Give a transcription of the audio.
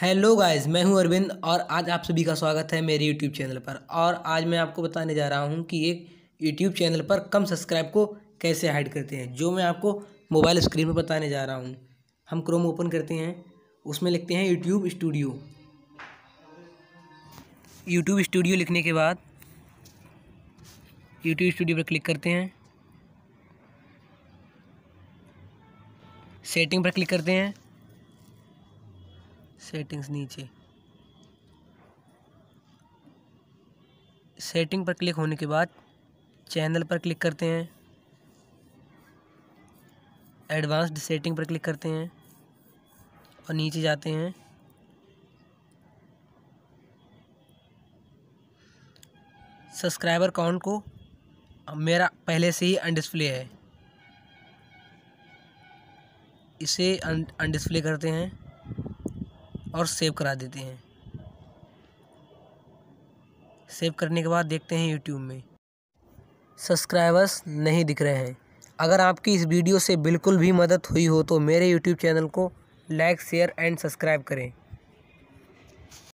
hello guys मैं हूं अरविंद और आज आप सभी का स्वागत है मेरे यूट्यूब चैनल पर और आज मैं आपको बताने जा रहा हूं कि एक यूट्यूब चैनल पर कम सब्सक्राइब को कैसे हाइड करते हैं जो मैं आपको मोबाइल स्क्रीन पर बताने जा रहा हूं हम क्रोम ओपन करते हैं उसमें लिखते हैं यूट्यूब स्टूडियो यूट्यूब स्टूडियो लिखने के बाद यूट्यूब स्टूडियो पर क्लिक करते हैं सेटिंग पर क्लिक करते हैं सेटिंग्स नीचे सेटिंग पर क्लिक होने के बाद चैनल पर क्लिक करते हैं एडवांस्ड सेटिंग पर क्लिक करते हैं और नीचे जाते हैं सब्सक्राइबर काउंट को मेरा पहले से ही अनडिस्प्ले है इसे अनडिस्प्ले करते हैं और सेव करा देते हैं सेव करने के बाद देखते हैं यूट्यूब में सब्सक्राइबर्स नहीं दिख रहे हैं अगर आपकी इस वीडियो से बिल्कुल भी मदद हुई हो तो मेरे यूट्यूब चैनल को लाइक शेयर एंड सब्सक्राइब करें